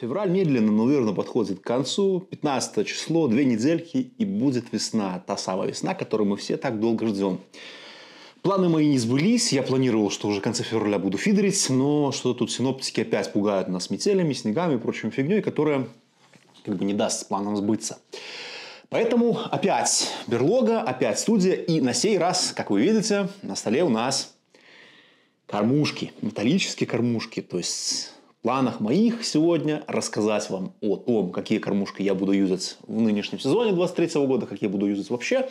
Февраль медленно, но верно подходит к концу. 15 число, две недельки, и будет весна. Та самая весна, которую мы все так долго ждем. Планы мои не сбылись. Я планировал, что уже в конце февраля буду фидерить, но что то тут синоптики опять пугают нас метелями, снегами и прочим фигней, которая как бы не даст планам сбыться. Поэтому опять берлога, опять студия. И на сей раз, как вы видите, на столе у нас кормушки, металлические кормушки. То есть планах моих сегодня рассказать вам о том, какие кормушки я буду юзать в нынешнем сезоне 23 года, как я буду юзать вообще,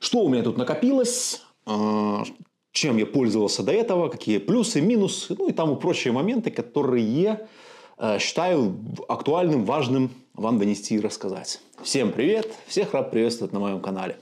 что у меня тут накопилось, а, чем я пользовался до этого, какие плюсы, минусы, ну и тому прочие моменты, которые а, считаю актуальным, важным вам донести и рассказать. Всем привет, всех рад приветствовать на моем канале.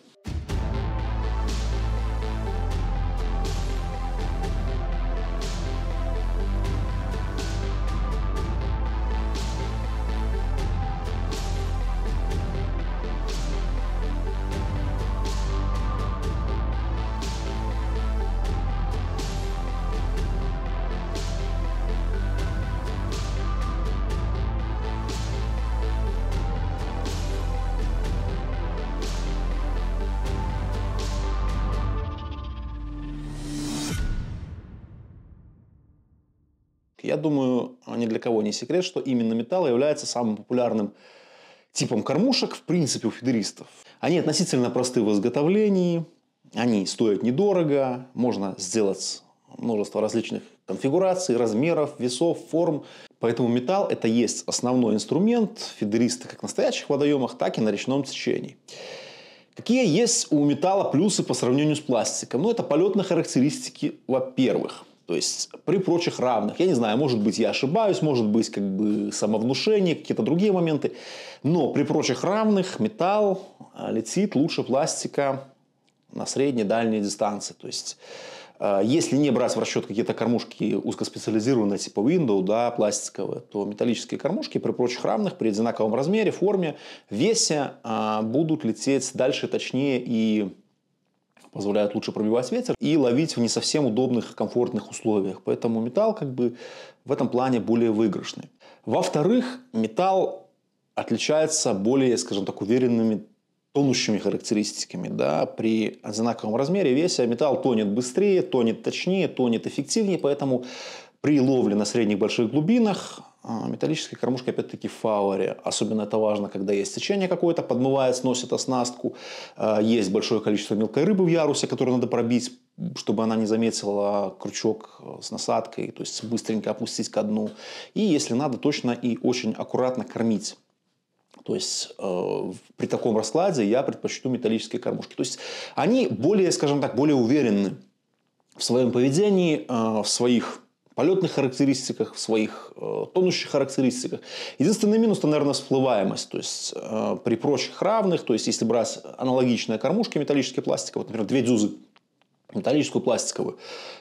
Я думаю, а ни для кого не секрет, что именно металл является самым популярным типом кормушек, в принципе, у фидеристов. Они относительно просты в изготовлении, они стоят недорого, можно сделать множество различных конфигураций, размеров, весов, форм. Поэтому металл – это есть основной инструмент фидериста как в настоящих водоемах, так и на речном течении. Какие есть у металла плюсы по сравнению с пластиком? Ну, это полетные характеристики, во-первых. То есть при прочих равных, я не знаю, может быть я ошибаюсь, может быть как бы самовнушение, какие-то другие моменты, но при прочих равных металл а, летит лучше пластика на средней-дальней дистанции. То есть а, если не брать в расчет какие-то кормушки узкоспециализированные, типа Windows, да, пластиковые, то металлические кормушки при прочих равных, при одинаковом размере, форме, весе а, будут лететь дальше, точнее и позволяют лучше пробивать ветер и ловить в не совсем удобных, комфортных условиях. Поэтому металл как бы в этом плане более выигрышный. Во-вторых, металл отличается более, скажем так, уверенными тонущими характеристиками. Да? При одинаковом размере весе металл тонет быстрее, тонет точнее, тонет эффективнее, поэтому при ловле на средних больших глубинах а, Металлическая кормушка, опять-таки, в фаворе. Особенно это важно, когда есть течение какое-то, подмывает, сносит оснастку. А, есть большое количество мелкой рыбы в ярусе, которую надо пробить, чтобы она не заметила крючок э, с насадкой, то есть быстренько опустить ко дну. И, если надо, точно и очень аккуратно кормить. То есть э, при таком раскладе я предпочту металлические кормушки. То есть они более, скажем так, более уверены в своем поведении, э, в своих полетных характеристиках, в своих э, тонущих характеристиках. Единственный минус, это, наверное, всплываемость. То есть э, при прочих равных, то есть если брать аналогичные кормушки металлические, пластиковые, вот, например, две дюзы металлическую пластиковую.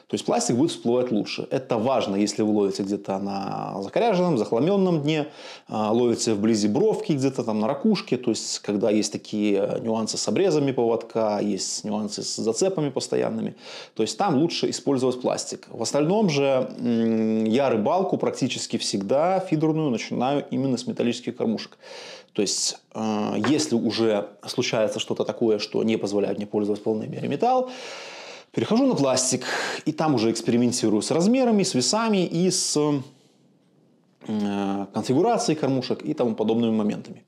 То есть пластик будет всплывать лучше. Это важно, если вы ловите где-то на закоряженном, захламенном дне, а, ловите вблизи бровки, где-то там на ракушке, то есть когда есть такие э, нюансы с обрезами поводка, есть нюансы с зацепами постоянными, то есть там лучше использовать пластик. В остальном же я рыбалку практически всегда фидерную начинаю именно с металлических кормушек. То есть, э, если уже случается что-то такое, что не позволяет мне пользоваться в полной мере металл, Перехожу на пластик, и там уже экспериментирую с размерами, с весами и с э, конфигурацией кормушек и тому подобными моментами.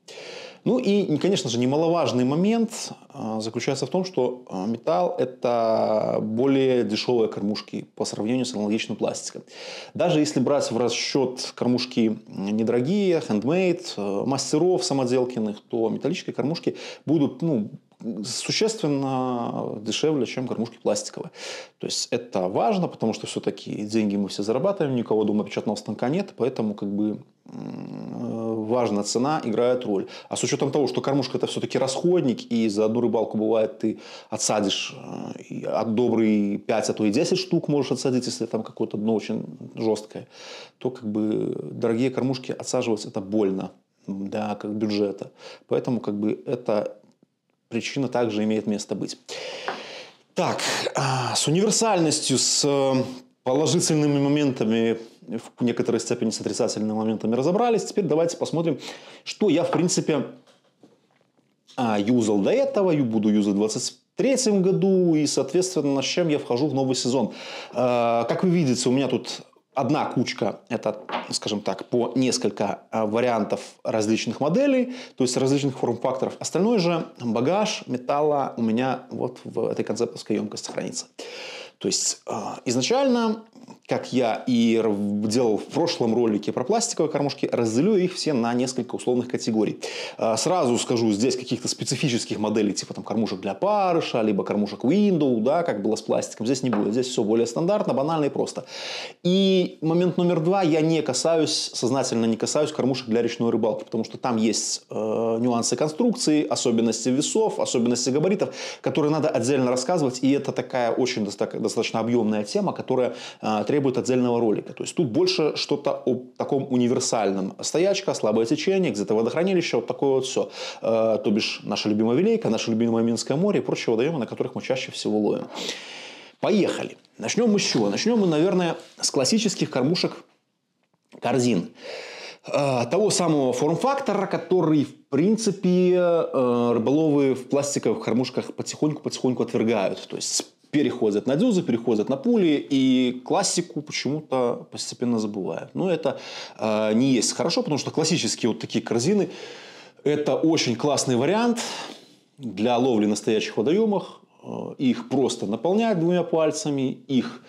Ну и, конечно же, немаловажный момент э, заключается в том, что э, металл – это более дешевые кормушки по сравнению с аналогичным пластиком. Даже если брать в расчет кормушки недорогие, хендмейд, мастеров самоделкиных, то металлические кормушки будут ну, существенно дешевле, чем кормушки пластиковые. То есть это важно, потому что все-таки деньги мы все зарабатываем, никого дома печатного станка нет, поэтому как бы э, важна цена, играет роль. А с учетом того, что кормушка это все-таки расходник, и за одну рыбалку бывает ты отсадишь э, от добрый 5, а то и 10 штук можешь отсадить, если там какое-то дно очень жесткое, то как бы дорогие кормушки отсаживать это больно да, как, бюджета. Поэтому как бы это причина также имеет место быть. Так, а, с универсальностью, с э, положительными моментами, в некоторой степени с отрицательными моментами разобрались. Теперь давайте посмотрим, что я, в принципе, а, юзал до этого, буду юзать в 23 году, и, соответственно, с чем я вхожу в новый сезон. А, как вы видите, у меня тут одна кучка – это, скажем так, по несколько а, вариантов различных моделей, то есть различных форм-факторов. Остальное же багаж металла у меня вот в этой концептовской емкости хранится. То есть а, изначально, как я и делал в прошлом ролике про пластиковые кормушки, разделю их все на несколько условных категорий. А, сразу скажу, здесь каких-то специфических моделей, типа там кормушек для парыша, либо кормушек Window, да, как было с пластиком, здесь не будет. Здесь все более стандартно, банально и просто. И момент номер два, я не касаюсь, сознательно не касаюсь кормушек для речной рыбалки, потому что там есть э, нюансы конструкции, особенности весов, особенности габаритов, которые надо отдельно рассказывать, и это такая очень достаточно достаточно объемная тема, которая э, требует отдельного ролика. То есть тут больше что-то о таком универсальном. Стоячка, слабое течение, где-то водохранилище, вот такое вот все. Э, то бишь наша любимая Вилейка, наше любимое Минское море и прочие водоемы, на которых мы чаще всего ловим. Поехали. Начнем мы с чего? Начнем мы, наверное, с классических кормушек корзин. Э, того самого форм-фактора, который, в принципе, рыболовы в пластиковых кормушках потихоньку-потихоньку отвергают. То есть переходят на дюзы, переходят на пули, и классику почему-то постепенно забывают. Но ну, это э, не есть хорошо, потому что классические вот такие корзины – это очень классный вариант для ловли настоящих водоемах. Э, их просто наполнять двумя пальцами, их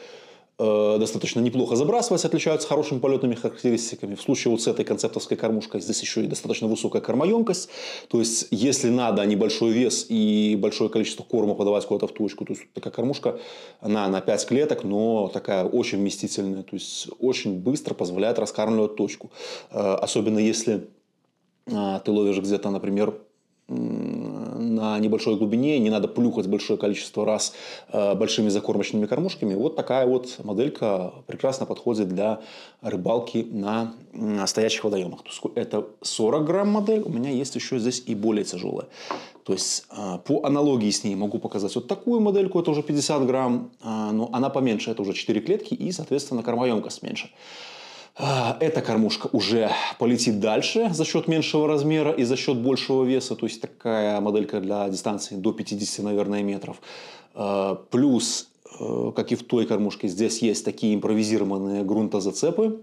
Э, достаточно неплохо забрасывать, отличаются хорошими полетными характеристиками. В случае вот с этой концептовской кормушкой здесь еще и достаточно высокая кормоемкость. То есть, если надо небольшой вес и большое количество корма подавать куда-то в точку, то есть такая кормушка, она на 5 клеток, но такая очень вместительная, то есть очень быстро позволяет раскармливать точку. Э, особенно если а, ты ловишь где-то, например, на небольшой глубине, не надо плюхать большое количество раз э, большими закормочными кормушками. Вот такая вот моделька прекрасно подходит для рыбалки на стоящих водоемах. Это 40 грамм модель, у меня есть еще здесь и более тяжелая. То есть э, по аналогии с ней могу показать вот такую модельку, это уже 50 грамм, э, но она поменьше, это уже 4 клетки и, соответственно, кормоемкость меньше. А, эта кормушка уже полетит дальше за счет меньшего размера и за счет большего веса. То есть такая моделька для дистанции до 50, наверное, метров. А, плюс, э, как и в той кормушке, здесь есть такие импровизированные грунтозацепы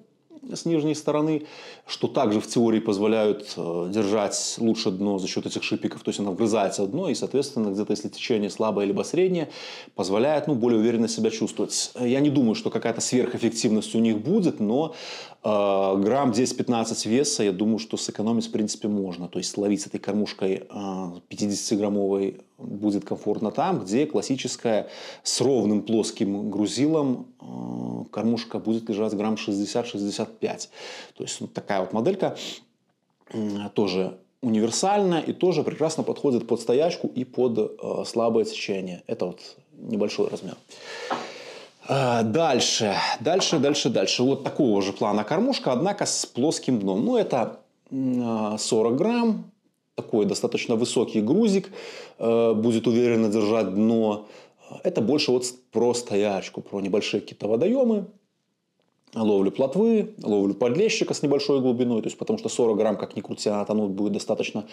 с нижней стороны, что также в теории позволяют э, держать лучше дно за счет этих шипиков, то есть она вгрызается в дно и, соответственно, где-то если течение слабое либо среднее, позволяет ну, более уверенно себя чувствовать. Я не думаю, что какая-то сверхэффективность у них будет, но э, грамм 10-15 веса, я думаю, что сэкономить в принципе можно. То есть ловить с этой кормушкой э, 50-граммовой будет комфортно там, где классическая с ровным плоским грузилом э, кормушка будет лежать грамм 60-65. То есть вот ну, такая вот моделька тоже универсальная и тоже прекрасно подходит под стоячку и под э, слабое течение. Это вот небольшой размер. А, дальше, дальше, дальше, дальше. Вот такого же плана кормушка, однако с плоским дном. Ну, это 40 э, грамм, такой достаточно высокий грузик, э, будет уверенно держать дно. Э, это больше вот про стоячку, про небольшие какие-то водоемы, ловлю плотвы, ловлю подлещика с небольшой глубиной, то есть потому что 40 грамм, как ни крути, она тонут будет достаточно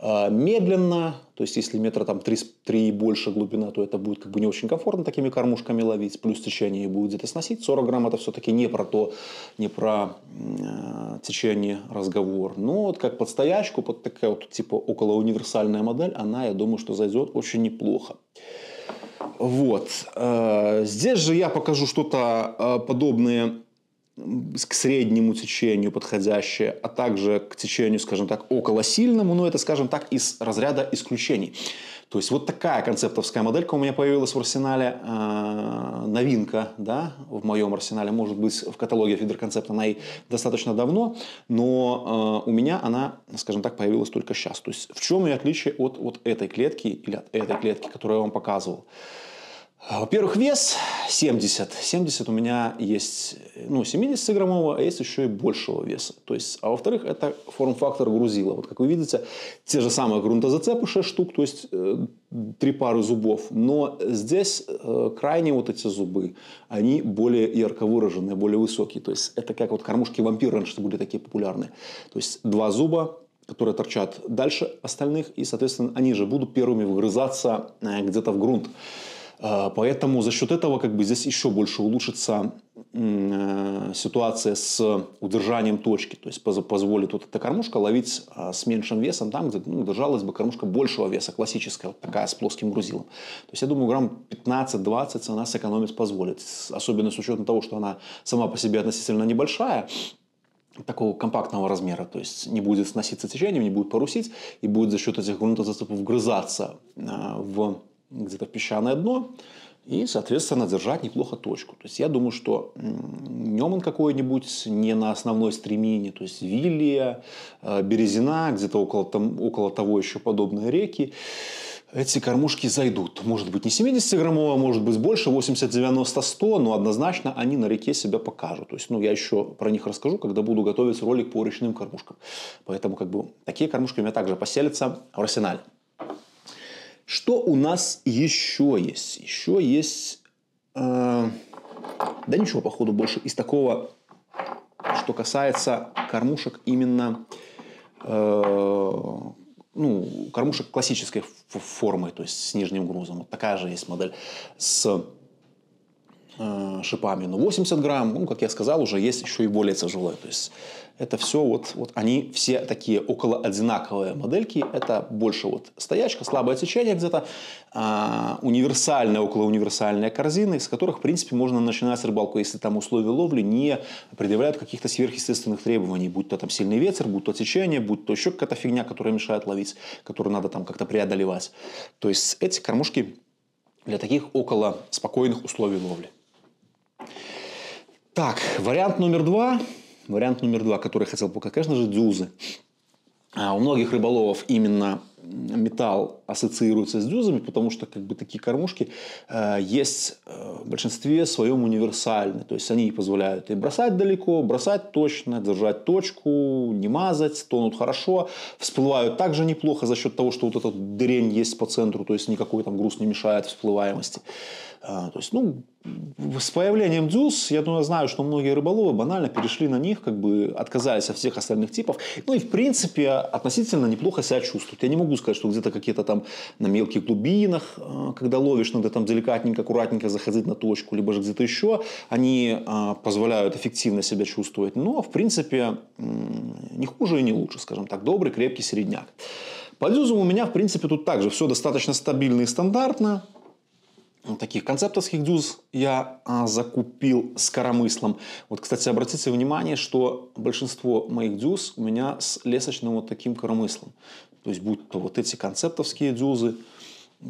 э, медленно, то есть если метра там 3, 3 и больше глубина, то это будет как бы не очень комфортно такими кормушками ловить, плюс течение будет где-то сносить, 40 грамм это все-таки не про то, не про э, течение разговор, но вот как под стоячку, под такая вот типа около универсальная модель, она, я думаю, что зайдет очень неплохо. Вот. Э, здесь же я покажу что-то подобное к среднему течению подходящее, а также к течению, скажем так, околосильному, но ну, это, скажем так, из разряда исключений. То есть вот такая концептовская моделька у меня появилась в арсенале, э, новинка, да, в моем арсенале, может быть, в каталоге Фидер Концепта она и достаточно давно, но э, у меня она, скажем так, появилась только сейчас. То есть в чем ее отличие от вот этой клетки или от этой клетки, которую я вам показывал? А, во-первых, вес 70. 70 у меня есть, ну, 70-граммового, а есть еще и большего веса. То есть, а во-вторых, это форм-фактор грузила. Вот, как вы видите, те же самые грунтозацепы 6 штук, то есть, э, три пары зубов. Но здесь э, крайние вот эти зубы, они более ярко выраженные, более высокие. То есть, это как вот кормушки вампира раньше были такие популярные. То есть, два зуба, которые торчат дальше остальных, и, соответственно, они же будут первыми вгрызаться э, где-то в грунт. А, поэтому за счет этого как бы здесь еще больше улучшится э, ситуация с удержанием точки. То есть позволит вот эта кормушка ловить а, с меньшим весом там, где ну, держалась бы кормушка большего веса, классическая, вот такая с плоским грузилом. То есть я думаю, грамм 15-20 она сэкономить позволит. Особенно с учетом того, что она сама по себе относительно небольшая, такого компактного размера, то есть не будет сноситься течением, не будет парусить и будет за счет этих грунтозацепов грызаться а, в где-то песчаное дно, и, соответственно, держать неплохо точку. То есть я думаю, что Неман какой-нибудь не на основной стремине, то есть Вилия, э, Березина, где-то около, там, около того еще подобные реки, эти кормушки зайдут. Может быть, не 70-граммовая, может быть, больше, 80, 90, 100, но однозначно они на реке себя покажут. То есть, ну, я еще про них расскажу, когда буду готовить ролик по речным кормушкам. Поэтому, как бы, такие кормушки у меня также поселятся в арсенале. Что у нас еще есть? Еще есть... Э, да ничего, походу, больше из такого, что касается кормушек именно... Э, ну, кормушек классической формы, то есть с нижним грузом. Вот такая же есть модель с Э, шипами, но ну, 80 грамм, ну, как я сказал, уже есть еще и более тяжелые. То есть это все вот, вот они все такие около одинаковые модельки. Это больше вот стоячка, слабое течение где-то, а, универсальная, около универсальная корзины, из которых, в принципе, можно начинать рыбалку, если там условия ловли не предъявляют каких-то сверхъестественных требований, будь то там сильный ветер, будь то течение, будь то еще какая-то фигня, которая мешает ловить, которую надо там как-то преодолевать. То есть эти кормушки для таких около спокойных условий ловли. Так, вариант номер два. Вариант номер два, который я хотел показать, конечно же, дюзы. А у многих рыболовов именно металл ассоциируется с дюзами, потому что как бы такие кормушки э, есть э, в большинстве своем универсальны. То есть они позволяют и бросать далеко, бросать точно, держать точку, не мазать, тонут хорошо, всплывают также неплохо за счет того, что вот эта дырень есть по центру, то есть никакой там груз не мешает всплываемости. Э, то есть, ну, с появлением дюз, я думаю, знаю, что многие рыболовы банально перешли на них, как бы отказались от всех остальных типов. Ну и, в принципе, относительно неплохо себя чувствуют. Я не могу могу сказать, что где-то какие-то там на мелких глубинах, э, когда ловишь, надо там деликатненько, аккуратненько заходить на точку, либо же где-то еще, они а, позволяют эффективно себя чувствовать. Но, ну, а в принципе, не хуже и не лучше, скажем так. Добрый, крепкий середняк. По дюзам у меня, в принципе, тут также все достаточно стабильно и стандартно таких концептовских дюз я а, закупил с коромыслом. Вот, кстати, обратите внимание, что большинство моих дюз у меня с лесочным вот таким коромыслом. То есть, будь то вот эти концептовские дюзы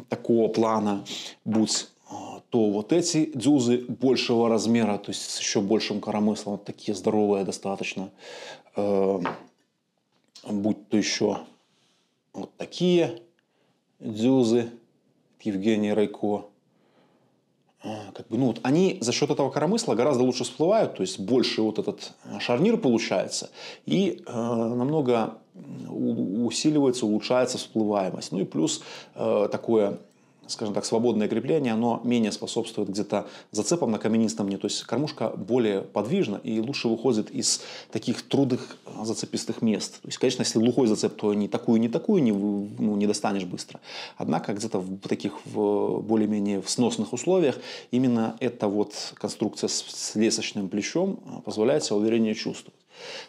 такого плана, будь а, то вот эти дюзы большего размера, то есть с еще большим коромыслом, вот такие здоровые достаточно, э, будь то еще вот такие дюзы Евгения Райко, а, как бы, ну вот они за счет этого коромысла гораздо лучше всплывают, то есть больше вот этот э, шарнир получается, и э, намного усиливается, улучшается всплываемость. Ну и плюс э, такое скажем так, свободное крепление, оно менее способствует где-то зацепам на каменистом дне. То есть кормушка более подвижна и лучше выходит из таких трудных а, зацепистых мест. То есть, конечно, если лухой зацеп, то ни такую, ни такую не, ну, не достанешь быстро. Однако где-то в таких в более-менее в сносных условиях именно эта вот конструкция с лесочным плечом а, позволяет себя увереннее чувствовать.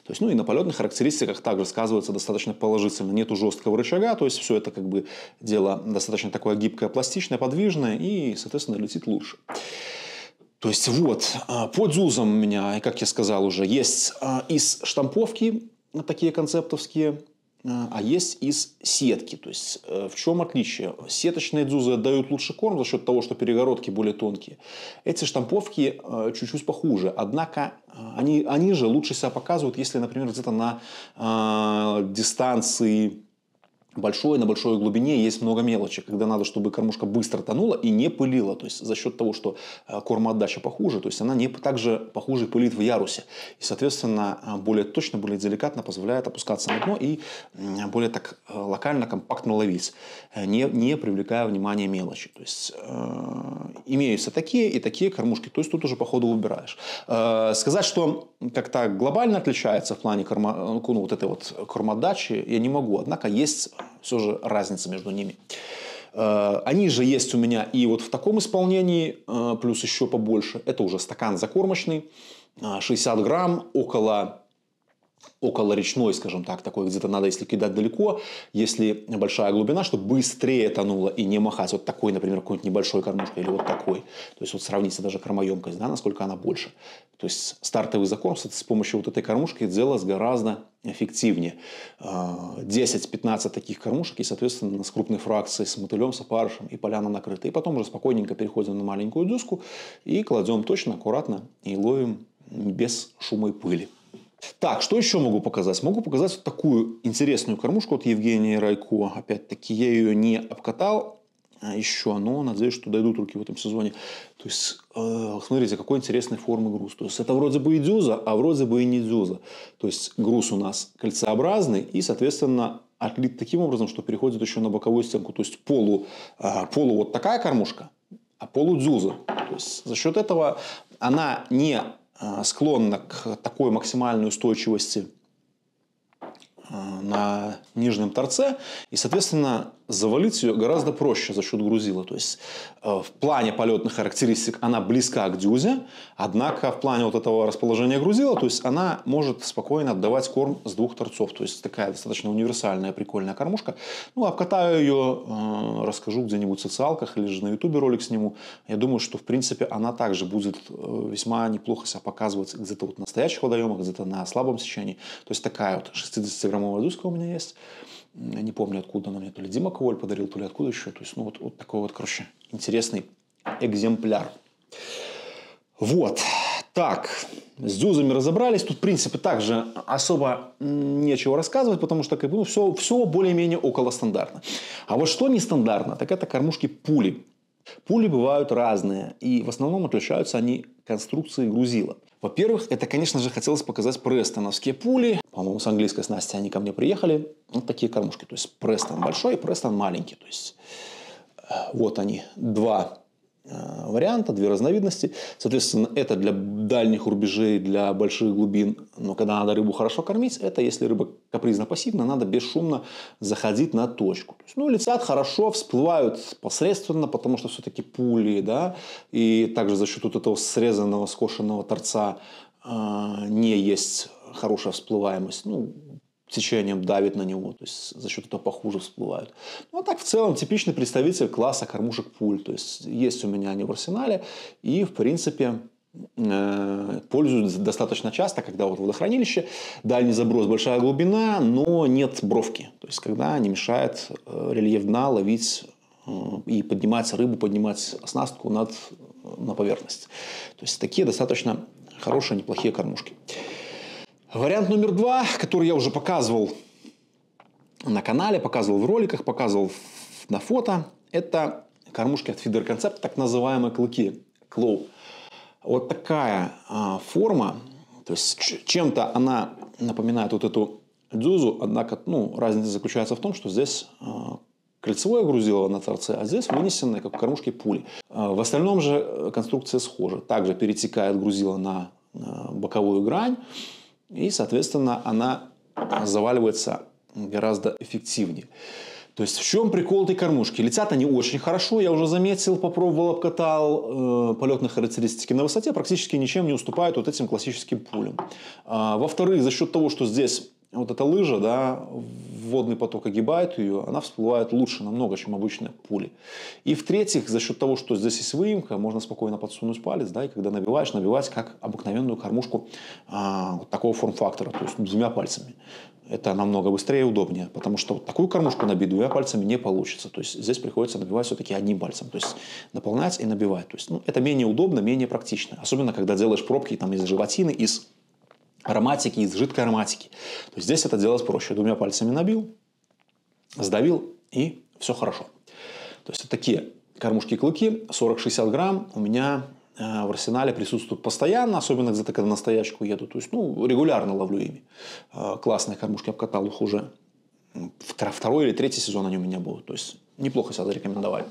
То есть, ну и на полетных характеристиках также сказывается достаточно положительно. Нету жесткого рычага, то есть все это как бы дело достаточно такое гибкое, пластичное, подвижное и, соответственно, летит лучше. То есть вот, а, под зузом у меня, как я сказал уже, есть а, из штамповки такие концептовские а есть из сетки. То есть э, в чем отличие? Сеточные дзузы отдают лучше корм за счет того, что перегородки более тонкие. Эти штамповки э, чуть-чуть похуже. Однако э, они, они же лучше себя показывают, если, например, где-то на э, дистанции большое, на большой глубине есть много мелочи, когда надо, чтобы кормушка быстро тонула и не пылила. То есть за счет того, что э, кормоотдача похуже, то есть она не так же похуже пылит в ярусе. И, соответственно, э, более точно, более деликатно позволяет опускаться на дно и более так э, локально, компактно ловить, не, не привлекая внимания мелочи. То есть э, имеются такие и такие кормушки. То есть тут уже по ходу выбираешь. Э, сказать, что как-то глобально отличается в плане корма, ну, вот этой вот кормоотдачи, я не могу. Однако есть все же разница между ними. Э, они же есть у меня и вот в таком исполнении, э, плюс еще побольше. Это уже стакан закормочный, 60 э, грамм, около около речной, скажем так, такой где-то надо, если кидать далеко, если большая глубина, чтобы быстрее тонуло и не махать вот такой, например, какой-нибудь небольшой кормушкой или вот такой. То есть вот сравните даже кормоемкость, да, насколько она больше. То есть стартовый закорм с помощью вот этой кормушки делалось гораздо эффективнее. 10-15 а, таких кормушек и, соответственно, с крупной фракцией, с мотылем, с опарышем и поляна накрыта. И потом уже спокойненько переходим на маленькую доску и кладем точно, аккуратно и ловим без шума и пыли. Так, что еще могу показать? Могу показать вот такую интересную кормушку от Евгения Райко. Опять-таки, я ее не обкатал а еще, но надеюсь, что дойдут руки в этом сезоне. То есть, э, смотрите, какой интересной формы груз. То есть, это вроде бы и дюза, а вроде бы и не дюза. То есть, груз у нас кольцеобразный и, соответственно, отлит таким образом, что переходит еще на боковую стенку. То есть, полу, э, полу вот такая кормушка, а полудюза. То есть, за счет этого она не Э, склонна к такой максимальной устойчивости Э, на нижнем торце, и, соответственно, завалить ее гораздо проще за счет грузила. То есть э, в плане полетных характеристик она близка к дюзе, однако в плане вот этого расположения грузила, то есть она может спокойно отдавать корм с двух торцов. То есть такая достаточно универсальная, прикольная кормушка. Ну, обкатаю ее, э, расскажу где-нибудь в социалках или же на ютубе ролик сниму. Я думаю, что, в принципе, она также будет весьма неплохо себя показывать где-то вот на настоящих водоемах, где-то на слабом сечении. То есть такая вот 60 грамм самого русского у меня есть. не помню, откуда она мне, то ли Дима Коваль подарил, то ли откуда еще. То есть, ну, вот, вот такой вот, короче, интересный экземпляр. Вот. Так, с дюзами разобрались. Тут, в принципе, также особо нечего рассказывать, потому что как бы, ну, все, все более-менее около стандартно. А вот что нестандартно, так это кормушки пули. Пули бывают разные, и в основном отличаются они конструкцией грузила. Во-первых, это, конечно же, хотелось показать престоновские пули, по-моему, с английской снасти они ко мне приехали. Вот такие кормушки. То есть Престон большой и Престон маленький. То есть э, вот они, два э, варианта, две разновидности. Соответственно, это для дальних рубежей, для больших глубин. Но когда надо рыбу хорошо кормить, это если рыба капризно-пассивна, надо бесшумно заходить на точку. То есть, ну, летят хорошо, всплывают посредственно, потому что все-таки пули, да, и также за счет вот этого срезанного, скошенного торца э, не есть хорошая всплываемость, ну, течением давит на него, то есть за счет этого похуже всплывают. Ну а так в целом типичный представитель класса кормушек пуль, то есть есть у меня они в арсенале и в принципе э, пользуются достаточно часто, когда вот водохранилище, дальний заброс, большая глубина, но нет бровки, то есть когда не мешает э, рельеф дна ловить э, и поднимать рыбу, поднимать оснастку над, на поверхность. То есть такие достаточно хорошие, неплохие кормушки. Вариант номер два, который я уже показывал на канале, показывал в роликах, показывал на фото, это кормушки от фидер концепт, так называемые клыки, клоу. Вот такая а, форма, то есть чем-то она напоминает вот эту дзюзу, однако ну, разница заключается в том, что здесь а, кольцевое грузило на торце, а здесь вынесенные как кормушки пули. А, в остальном же э, конструкция схожа. Также перетекает грузило на а, боковую грань, и, соответственно, она заваливается гораздо эффективнее. То есть в чем прикол этой кормушки? Летят они очень хорошо, я уже заметил, попробовал, обкатал. Э, полетные характеристики на высоте практически ничем не уступают вот этим классическим пулям. А, во-вторых, за счет того, что здесь вот эта лыжа, да, водный поток огибает ее, она всплывает лучше намного, чем обычная пули. И в-третьих, за счет того, что здесь есть выемка, можно спокойно подсунуть палец, да, и когда набиваешь, набивать как обыкновенную кормушку а, вот такого форм-фактора, то есть двумя пальцами. Это намного быстрее и удобнее, потому что вот такую кормушку набить двумя пальцами не получится. То есть здесь приходится набивать все-таки одним пальцем, то есть наполнять и набивать. То есть ну, это менее удобно, менее практично, особенно когда делаешь пробки там, из животины, из ароматики, из жидкой ароматики. То есть здесь это делать проще. Двумя пальцами набил, сдавил и все хорошо. То есть это такие кормушки-клыки, 40-60 грамм у меня э, в арсенале присутствуют постоянно, особенно где-то, когда на стоячку еду. То есть, ну, регулярно ловлю ими. Э, классные кормушки обкатал их уже. Второй или третий сезон они у меня будут. То есть, неплохо себя зарекомендовали.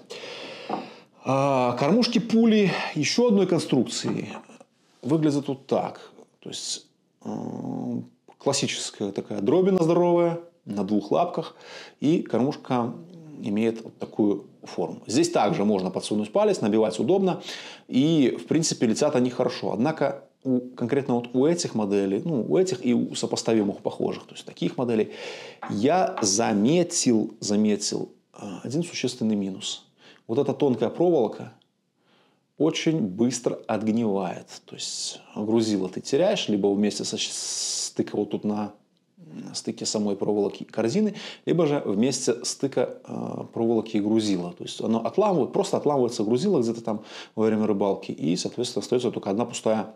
Э, кормушки пули еще одной конструкции выглядят вот так. То есть, Э, классическая такая дробина здоровая на двух лапках, и кормушка имеет вот такую форму. Здесь также можно подсунуть палец, набивать удобно, и в принципе летят они хорошо. Однако у, конкретно вот у этих моделей, ну, у этих и у сопоставимых похожих, то есть таких моделей, я заметил, заметил э, один существенный минус. Вот эта тонкая проволока, очень быстро отгнивает. То есть грузило ты теряешь, либо вместе со стыка вот тут на стыке самой проволоки корзины, либо же вместе стыка э, проволоки и грузила. То есть оно отламывает, просто отламывается грузило где-то там во время рыбалки, и, соответственно, остается только одна пустая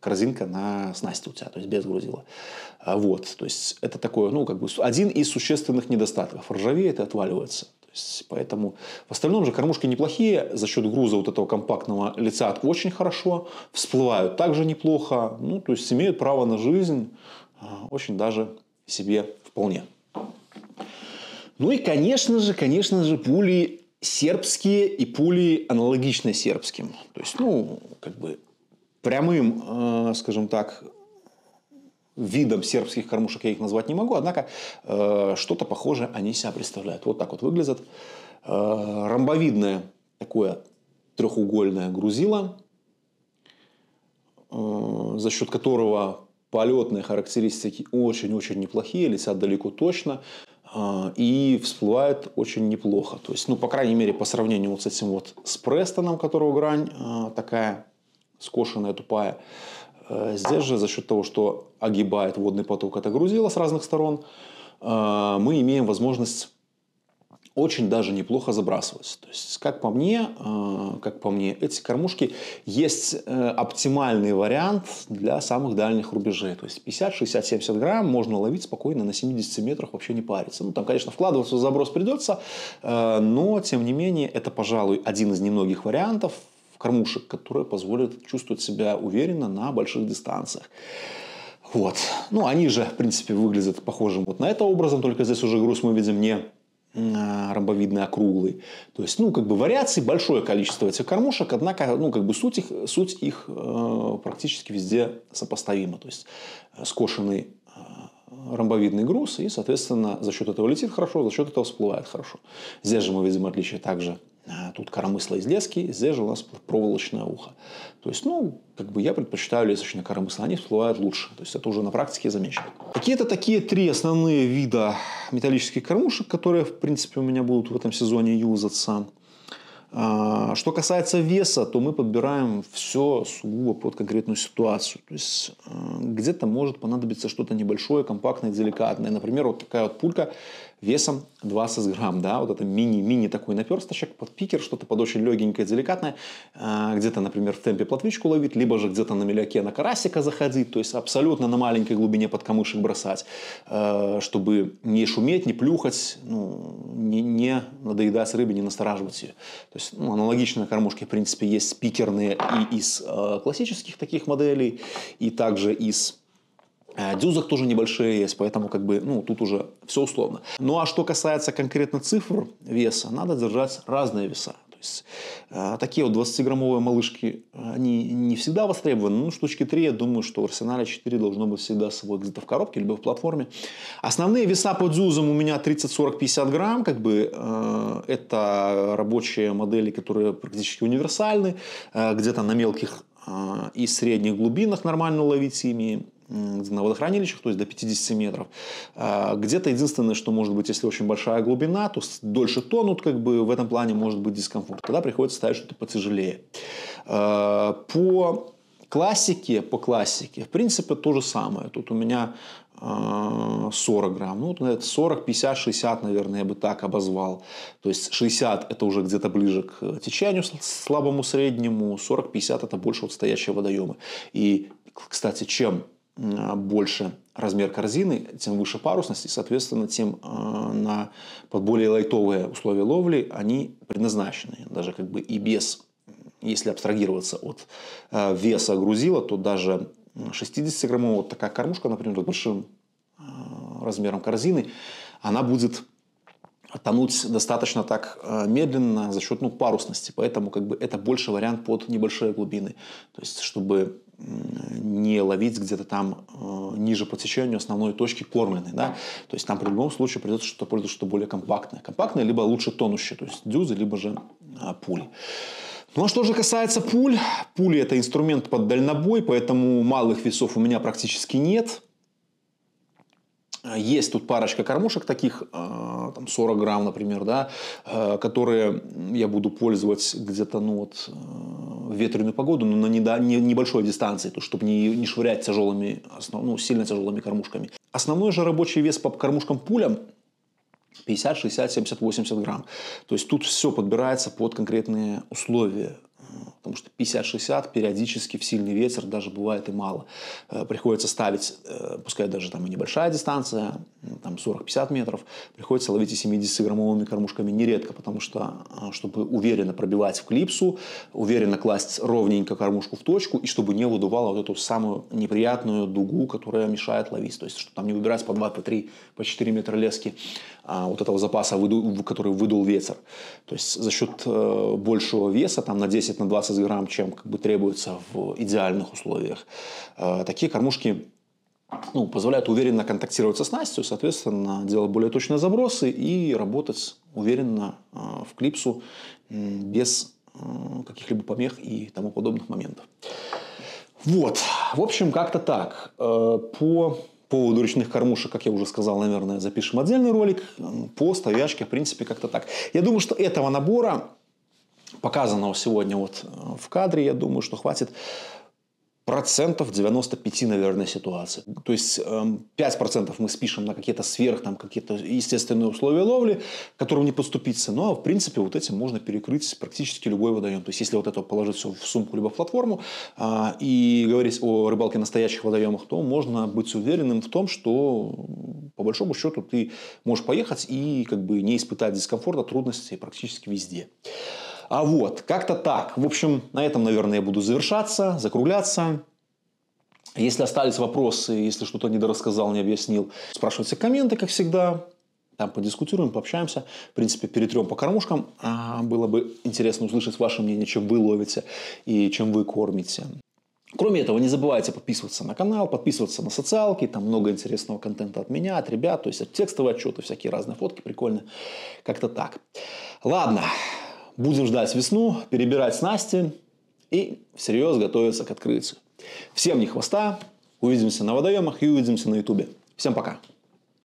корзинка на снасти у тебя, то есть без грузила. А вот, то есть это такое, ну, как бы один из существенных недостатков. Ржавеет и отваливается. Поэтому в остальном же кормушки неплохие. За счет груза вот этого компактного лица очень хорошо. Всплывают также неплохо. Ну, то есть имеют право на жизнь. А, очень даже себе вполне. Ну и, конечно же, конечно же, пули сербские и пули аналогичные сербским. То есть, ну, как бы прямым, э, скажем так, видом сербских кормушек я их назвать не могу, однако э, что-то похожее они себя представляют. Вот так вот выглядят. Э, ромбовидное такое трехугольное грузило, э, за счет которого полетные характеристики очень-очень неплохие, летят далеко точно э, и всплывает очень неплохо. То есть, ну, по крайней мере, по сравнению вот с этим вот с Престоном, которого грань э, такая скошенная, тупая, Э, здесь же за счет того, что огибает водный поток это грузило с разных сторон, э, мы имеем возможность очень даже неплохо забрасывать. То есть, как по мне, э, как по мне, эти кормушки есть оптимальный вариант для самых дальних рубежей. То есть 50, 60, 70 грамм можно ловить спокойно на 70 метрах, вообще не париться. Ну, там, конечно, вкладываться в заброс придется, но, тем не менее, это, пожалуй, один из немногих вариантов, кормушек, которые позволят чувствовать себя уверенно на больших дистанциях. Вот. Ну, они же, в принципе, выглядят похожим вот на это образом, только здесь уже груз мы видим не а, ромбовидный округлый. А То есть, ну, как бы вариаций большое количество этих кормушек, однако, ну, как бы суть их, суть их э, практически везде сопоставима. То есть, э, скошенный э, ромбовидный груз, и, соответственно, за счет этого летит хорошо, за счет этого всплывает хорошо. Здесь же мы видим отличие также а, тут коромысло из лески, здесь же у нас проволочное ухо. То есть, ну, как бы я предпочитаю лесочное коромысло, они всплывают лучше. То есть, это уже на практике замечено. Какие-то такие три основные вида металлических кормушек, которые, в принципе, у меня будут в этом сезоне юзаться. А, что касается веса, то мы подбираем все сугубо под конкретную ситуацию. То есть э, где-то может понадобиться что-то небольшое, компактное, деликатное. Например, вот такая вот пулька весом 20 грамм, да, вот это мини-мини такой наперсточек под пикер, что-то под очень легенькое, деликатное, а, где-то, например, в темпе плотвичку ловить, либо же где-то на меляке на карасика заходить, то есть абсолютно на маленькой глубине под камышек бросать, а, чтобы не шуметь, не плюхать, ну, не, не надоедать рыбе, не настораживать ее. То есть ну, аналогичные кормушки, в принципе, есть пикерные и из а, классических таких моделей, и также из Э, Дюзах тоже небольшие есть, поэтому как бы, ну, тут уже все условно. Ну, а что касается конкретно цифр веса, надо держать разные веса. То есть, э, такие вот 20-граммовые малышки, они не всегда востребованы. Ну, штучки 3, я думаю, что в арсенале 4 должно быть всегда с собой где-то в коробке, либо в платформе. Основные веса по дюзам у меня 30, 40, 50 грамм. Как бы, э, это рабочие модели, которые практически универсальны. где-то на мелких и средних глубинах нормально ловить ими на водохранилищах, то есть до 50 метров. А, где-то единственное, что может быть, если очень большая глубина, то дольше тонут, как бы в этом плане может быть дискомфорт. Тогда приходится ставить что-то потяжелее. А, по классике, по классике, в принципе, то же самое. Тут у меня 40 а, грамм. Ну, это 40, 50, 60, наверное, я бы так обозвал. То есть 60 это уже где-то ближе к э, течению слабому среднему, 40-50 это больше вот стоящие водоемы. И, кстати, чем а, больше размер корзины, тем выше парусность, и, соответственно, тем а, на, под более лайтовые условия ловли они предназначены. Даже как бы и без, если абстрагироваться от а, веса грузила, то даже 60-граммовая вот такая кормушка, например, с большим размером корзины, она будет тонуть достаточно так медленно за счет ну, парусности. Поэтому как бы, это больше вариант под небольшие глубины. То есть, чтобы не ловить где-то там э, ниже по течению основной точки кормленной, да, то есть там при любом случае придется что-то пользоваться, что более компактное. Компактное, либо лучше тонущее, то есть дюзы, либо же э, пули. Ну а что же касается пуль, пули это инструмент под дальнобой, поэтому малых весов у меня практически нет, а, есть тут парочка кормушек таких, а, там 40 грамм, например, да, а, которые я буду пользоваться где-то ну, вот, в ветреную погоду, но на небольшой дистанции, то, чтобы не, не швырять тяжелыми, ну, сильно тяжелыми кормушками. Основной же рабочий вес по кормушкам-пулям 50, 60, 70, 80 грамм. То есть тут все подбирается под конкретные условия потому что 50-60 периодически в сильный ветер даже бывает и мало. Э, приходится ставить, э, пускай даже там и небольшая дистанция, там 40-50 метров, приходится ловить и 70-граммовыми кормушками нередко, потому что, э, чтобы уверенно пробивать в клипсу, уверенно класть ровненько кормушку в точку, и чтобы не выдувало вот эту самую неприятную дугу, которая мешает ловить. То есть, чтобы там не выбирать по 2, по 3, по 4 метра лески а, вот этого запаса, выду, который выдул ветер. То есть, за счет э, большего веса, там на 10, на 20 15 грамм, чем как бы требуется в идеальных условиях. Э, такие кормушки ну, позволяют уверенно контактировать со снастью, соответственно, делать более точные забросы и работать уверенно э, в клипсу без э, каких-либо помех и тому подобных моментов. Вот, в общем, как-то так. По поводу речных кормушек, как я уже сказал, наверное, запишем отдельный ролик. По стоячке, в принципе, как-то так. Я думаю, что этого набора показанного сегодня вот э, в кадре, я думаю, что хватит процентов 95, наверное, ситуации. То есть 5% эм, мы спишем на какие-то сверх, там, какие-то естественные условия ловли, которым не подступиться. Но, ну, а в принципе, вот этим можно перекрыть практически любой водоем. То есть, если вот это положить все в сумку либо в платформу а, и говорить о рыбалке настоящих водоемах, то можно быть уверенным в том, что по большому счету ты можешь поехать и как бы не испытать дискомфорта, трудностей практически везде. А вот, как-то так. В общем, на этом, наверное, я буду завершаться, закругляться. Если остались вопросы, если что-то недорассказал, не объяснил, спрашивайте комменты, как всегда. Там подискутируем, пообщаемся. В принципе, перетрем по кормушкам. А было бы интересно услышать ваше мнение, чем вы ловите и чем вы кормите. Кроме этого, не забывайте подписываться на канал, подписываться на социалки, там много интересного контента от меня, от ребят, то есть от текстовые отчеты, всякие разные фотки, прикольные. как-то так. Ладно, Будем ждать весну, перебирать снасти и всерьез готовиться к открытию. Всем не хвоста, увидимся на водоемах и увидимся на ютубе. Всем пока!